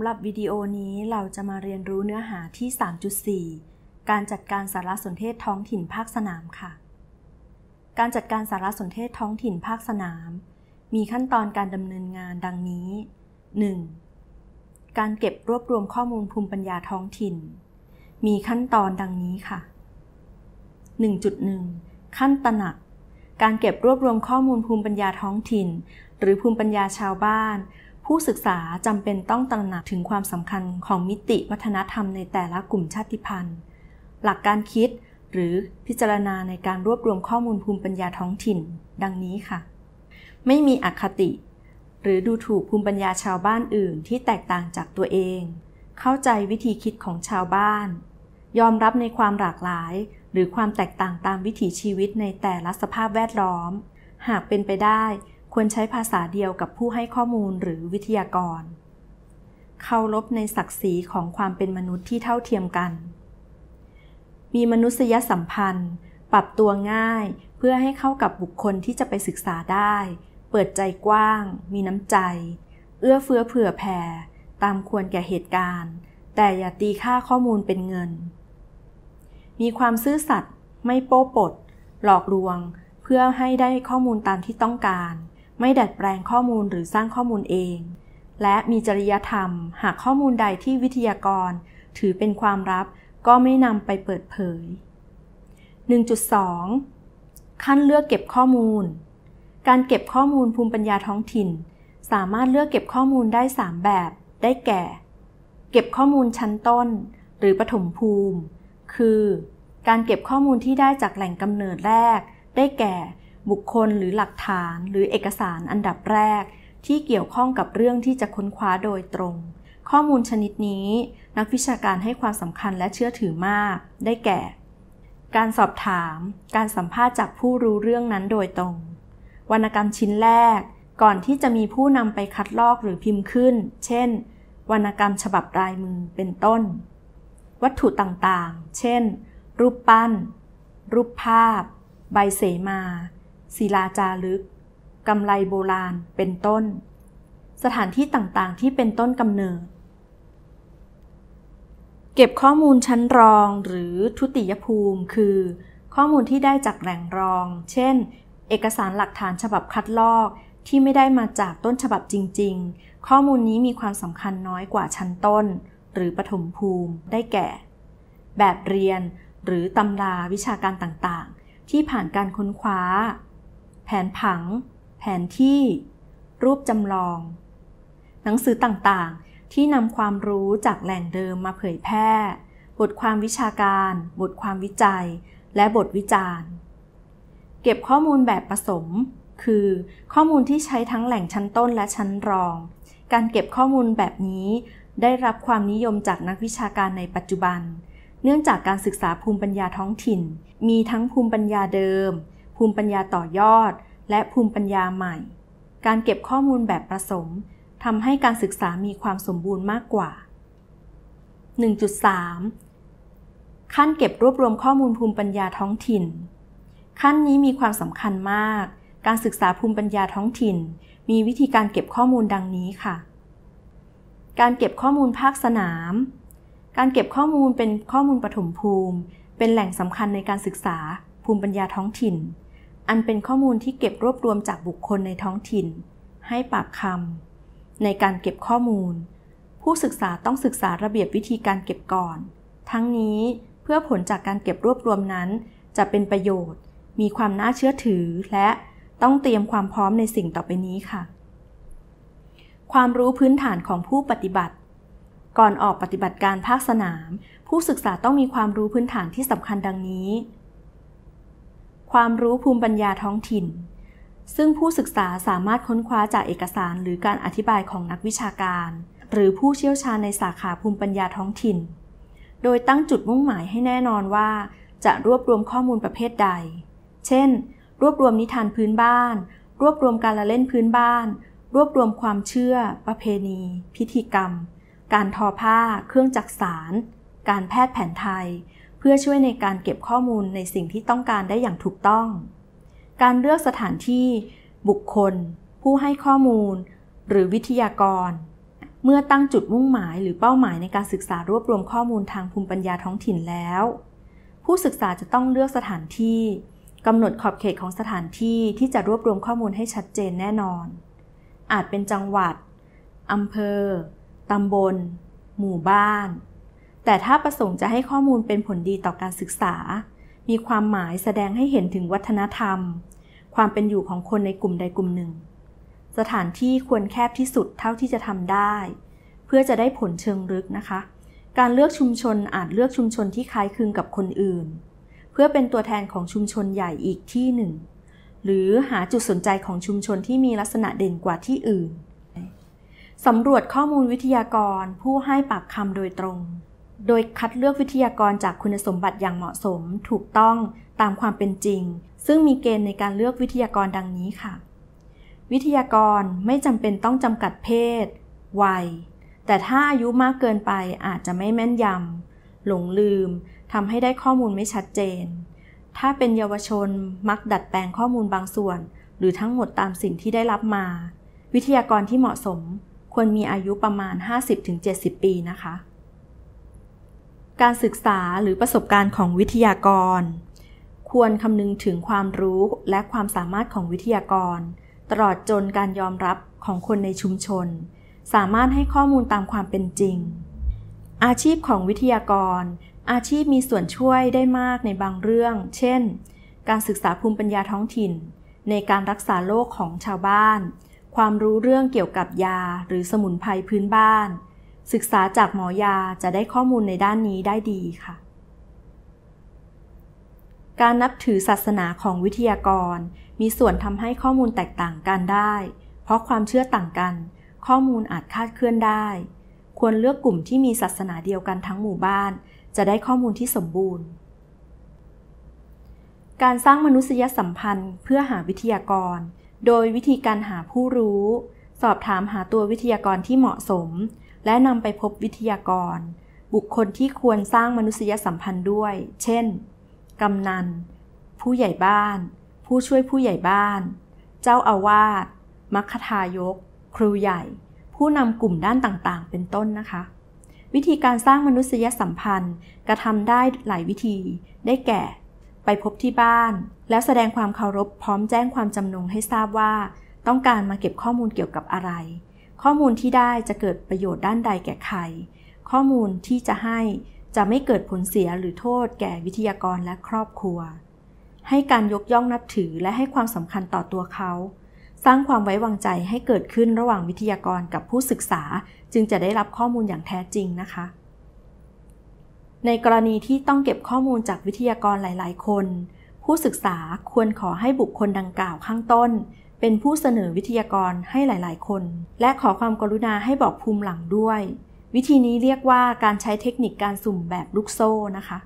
ำหรับวิดีโอนี้เราจะมาเรียนรู้เนื้อหาที่ 3.4 การจัดการสารสนเทศท้องถิ่นภาคสนามค่ะ การจัดการสารสนเทศท้องถิ่นภาคสนาม มีขั้นตอนการดำเนินงานดังนี้ 1. การเก็บรวบรวมข้อมูลภูมิปัญญาท้องถิ่น มีขั้นตอนดังนี้ค่ะ 1.1 ขั้นตนักการเก็บรวบรวมข้อมูลภูมิปัญญาท้องถิ่น หรือภูมิปัญญาชาวบ้านผู้ศึกษาจำเป็นต้องตระหนักถึงความสำคัญของมิติวัฒนธรรมในแต่ละกลุ่มชาติพันธุ์ หลักการคิดหรือพิจารณาในการรวบรวมข้อมูลภูมิปัญญาท้องถิ่น ดังนี้ค่ะ ไม่มีอคติหรือดูถูกภูมิปัญญาชาวบ้านอื่นที่แตกต่างจากตัวเอง เข้าใจวิธีคิดของชาวบ้าน ยอมรับในความหลากหลาย หรือความแตกต่างตามวิถีชีวิตในแต่ละสภาพแวดล้อม หากเป็นไปได้ควรใช้ภาษาเดียวกับผู้ให้ข้อมูลหรือวิทยากรเคารพในศักดิ์ศรีของความเป็นมนุษย์ที่เท่าเทียมกัน มีมนุษยสัมพันธ์ ปรับตัวง่ายเพื่อให้เข้ากับบุคคลที่จะไปศึกษาได้ เปิดใจกว้าง มีน้ำใจ เอื้อเฟื้อเผื่อแผ่ตามควรแก่เหตุการณ์ แต่อย่าตีค่าข้อมูลเป็นเงิน มีความซื่อสัตย์ ไม่โป้ปด หลอกลวง เพื่อให้ได้ข้อมูลตามที่ต้องการไม่ดัดแปลงข้อมูลหรือสร้างข้อมูลเอง และมีจริยธรรมหากข้อมูลใดที่วิทยากร ถือเป็นความลับก็ไม่นำไปเปิดเผย 1.2 ขั้นเลือกเก็บข้อมูล การเก็บข้อมูลภูมิปัญญาท้องถิ่น สามารถเลือกเก็บข้อมูลได้ 3 แบบได้แก่ เก็บข้อมูลชั้นต้น หรือปฐมภูมิ คือ การเก็บข้อมูลที่ได้จากแหล่งกำเนิดแรกได้แก่บุคคลหรือหลักฐานหรือเอกสารอันดับแรก ที่เกี่ยวข้องกับเรื่องที่จะค้นคว้าโดยตรง ข้อมูลชนิดนี้ นักวิชาการให้ความสำคัญและเชื่อถือมาก ได้แก่ การสอบถาม การสัมภาษณ์จากผู้รู้เรื่องนั้นโดยตรง วรรณกรรมชิ้นแรก ก่อนที่จะมีผู้นำไปคัดลอกหรือพิมพ์ขึ้น เช่นวรรณกรรมฉบับรายมือเป็นต้น วัตถุต่างๆ เช่น รูปปั้น รูปภาพ ใบเสมาศิลาจารึกกำไลโบราณเป็นต้น สถานที่ต่างๆ ที่เป็นต้นกำเนิด เก็บข้อมูลชั้นรองหรือทุติยภูมิ คือ ข้อมูลที่ได้จากแหล่งรอง เช่น เอกสารหลักฐานฉบับคัดลอกที่ไม่ได้มาจากต้นฉบับจริง ๆ ข้อมูลนี้มีความสำคัญน้อยกว่าชั้นต้น หรือปฐมภูมิ ได้แก่ แบบเรียนหรือตำราวิชาการต่างๆ ที่ผ่านการค้นคว้าแผนผัง แผนที่ รูปจำลอง หนังสือต่างๆ ที่นำความรู้จากแหล่งเดิมมาเผยแพร่ บทความวิชาการ บทความวิจัย และบทวิจารณ์ เก็บข้อมูลแบบผสม คือ ข้อมูลที่ใช้ทั้งแหล่งชั้นต้นและชั้นรอง การเก็บข้อมูลแบบนี้ ได้รับความนิยมจากนักวิชาการในปัจจุบัน เนื่องจากการศึกษาภูมิปัญญาท้องถิ่น มีทั้งภูมิปัญญาเดิมภูมิปัญญาต่อยอด และภูมิปัญญาใหม่ การเก็บข้อมูลแบบผสมทำให้การศึกษามีความสมบูรณ์มากกว่า 1.3 ขั้นเก็บรวบรวมข้อมูลภูมิปัญญาท้องถิ่น ขั้นนี้มีความสำคัญมาก การศึกษาภูมิปัญญาท้องถิ่น มีวิธีการเก็บข้อมูลดังนี้ค่ะ การเก็บข้อมูลภาคสนาม การเก็บข้อมูลเป็นข้อมูลปฐมภูมิ เป็นแหล่งสำคัญในการศึกษาภูมิปัญญาท้องถิ่นอันเป็นข้อมูลที่เก็บรวบรวมจากบุคคลในท้องถิ่น ให้ปากคำในการเก็บข้อมูล ผู้ศึกษาต้องศึกษาระเบียบวิธีการเก็บก่อน ทั้งนี้เพื่อผลจากการเก็บรวบรวมนั้น จะเป็นประโยชน์ มีความน่าเชื่อถือและต้องเตรียมความพร้อมในสิ่งต่อไปนี้ค่ะ ความรู้พื้นฐานของผู้ปฏิบัติ ก่อนออกปฏิบัติการภาคสนาม ผู้ศึกษาต้องมีความรู้พื้นฐานที่สำคัญดังนี้ความรู้ภูมิปัญญาท้องถิ่น ซึ่งผู้ศึกษาสามารถค้นคว้าจากเอกสารหรือการอธิบายของนักวิชาการ หรือผู้เชี่ยวชาญในสาขาภูมิปัญญาท้องถิ่น โดยตั้งจุดมุ่งหมายให้แน่นอนว่าจะรวบรวมข้อมูลประเภทใด เช่น รวบรวมนิทานพื้นบ้าน รวบรวมการละเล่นพื้นบ้าน รวบรวมความเชื่อ ประเพณี พิธีกรรม การทอผ้า เครื่องจักสารการแพทย์แผนไทยเพื่อช่วยในการเก็บข้อมูลในสิ่งที่ต้องการได้อย่างถูกต้อง การเลือกสถานที่บุคคล ผู้ให้ข้อมูล หรือวิทยากร เมื่อตั้งจุดมุ่งหมายหรือเป้าหมายในการศึกษารวบรวมข้อมูลทางภูมิปัญญาท้องถิ่นแล้ว ผู้ศึกษาจะต้องเลือกสถานที่ กำหนดขอบเขตของสถานที่ที่จะรวบรวมข้อมูลให้ชัดเจนแน่นอน อาจเป็นจังหวัดอำเภอตำบล หมู่บ้านแต่ถ้าประสงค์จะให้ข้อมูลเป็นผลดีต่อการศึกษา มีความหมายแสดงให้เห็นถึงวัฒนธรรม ความเป็นอยู่ของคนในกลุ่มใดกลุ่มหนึ่ง สถานที่ควรแคบที่สุดเท่าที่จะทำได้ เพื่อจะได้ผลเชิงลึกนะคะ การเลือกชุมชนอาจเลือกชุมชนที่คล้ายคลึงกับคนอื่น เพื่อเป็นตัวแทนของชุมชนใหญ่อีกที่หนึ่ง หรือหาจุดสนใจของชุมชนที่มีลักษณะเด่นกว่าที่อื่นสำรวจข้อมูลวิทยากร ผู้ให้ปากคำโดยตรงโดยคัดเลือกวิทยากรจากคุณสมบัติอย่างเหมาะสม ถูกต้องตามความเป็นจริง ซึ่งมีเกณฑ์ในการเลือกวิทยากรดังนี้ค่ะ วิทยากรไม่จำเป็นต้องจำกัดเพศ วัย แต่ถ้าอายุมากเกินไปอาจจะไม่แม่นยำหลงลืมทำให้ได้ข้อมูลไม่ชัดเจน ถ้าเป็นเยาวชนมักดัดแปลงข้อมูลบางส่วน หรือทั้งหมดตามสิ่งที่ได้รับมา วิทยากรที่เหมาะสมควรมีอายุประมาณ 50-70 ปีนะคะการศึกษาหรือประสบการณ์ของวิทยากร ควรคำนึงถึงความรู้และความสามารถของวิทยากร ตลอดจนการยอมรับของคนในชุมชน สามารถให้ข้อมูลตามความเป็นจริง อาชีพของวิทยากร อาชีพมีส่วนช่วยได้มากในบางเรื่อง เช่น การศึกษาภูมิปัญญาท้องถิ่น ในการรักษาโรคของชาวบ้าน ความรู้เรื่องเกี่ยวกับยาหรือสมุนไพรพื้นบ้านศึกษาจากหมอยาจะได้ข้อมูลในด้านนี้ได้ดีค่ะ การนับถือศาสนาของวิทยากรมีส่วนทำให้ข้อมูลแตกต่างกันได้ เพราะความเชื่อต่างกัน ข้อมูลอาจคาดเคลื่อนได้ ควรเลือกกลุ่มที่มีศาสนาเดียวกันทั้งหมู่บ้าน จะได้ข้อมูลที่สมบูรณ์ การสร้างมนุษยสัมพันธ์เพื่อหาวิทยากร โดยวิธีการหาผู้รู้ สอบถามหาตัววิทยากรที่เหมาะสมและนำไปพบวิทยากร บุคคลที่ควรสร้างมนุษยสัมพันธ์ด้วย เช่น กำนัน ผู้ใหญ่บ้าน ผู้ช่วยผู้ใหญ่บ้าน เจ้าอาวาส มัคคทายก ครูใหญ่ ผู้นำกลุ่มด้านต่าง ๆ เป็นต้นนะคะ วิธีการสร้างมนุษยสัมพันธ์ กระทำได้หลายวิธี ได้แก่ ไปพบที่บ้าน แล้วแสดงความเคารพพร้อมแจ้งความจำนงให้ทราบว่า ต้องการมาเก็บข้อมูลเกี่ยวกับอะไรข้อมูลที่ได้จะเกิดประโยชน์ด้านใดแก่ใคร ข้อมูลที่จะให้จะไม่เกิดผลเสียหรือโทษแก่วิทยากรและครอบครัว ให้การยกย่องนับถือและให้ความสำคัญต่อตัวเขา สร้างความไว้วางใจให้เกิดขึ้นระหว่างวิทยากรกับผู้ศึกษา จึงจะได้รับข้อมูลอย่างแท้จริงนะคะ ในกรณีที่ต้องเก็บข้อมูลจากวิทยากรหลาย ๆ คน ผู้ศึกษาควรขอให้บุคคลดังกล่าวข้างต้นเป็นผู้เสนอวิทยากรให้หลาย ๆ คน และขอความกรุณาให้บอกภูมิหลังด้วย วิธีนี้เรียกว่าการใช้เทคนิคการสุ่มแบบลูกโซ่นะคะ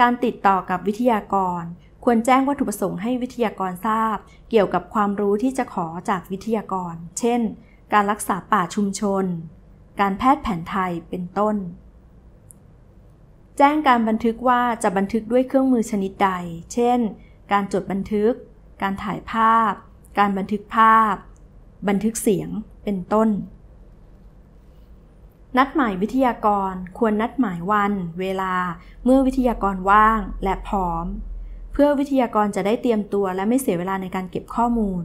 การติดต่อกับวิทยากร ควรแจ้งวัตถุประสงค์ให้วิทยากรทราบ เกี่ยวกับความรู้ที่จะขอจากวิทยากร เช่น การรักษาป่าชุมชน การแพทย์แผนไทยเป็นต้น แจ้งการบันทึกว่าจะบันทึกด้วยเครื่องมือชนิดใดเช่น การจดบันทึก การถ่ายภาพการบันทึกภาพ บันทึกเสียง เป็นต้น นัดหมายวิทยากรควรนัดหมายวัน เวลา เมื่อวิทยากรว่างและพร้อม เพื่อวิทยากรจะได้เตรียมตัวและไม่เสียเวลาในการเก็บข้อมูล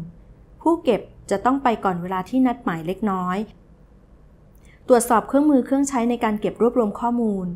ผู้เก็บจะต้องไปก่อนเวลาที่นัดหมายเล็กน้อย ตรวจสอบเครื่องมือเครื่องใช้ในการเก็บรวบรวมข้อมูล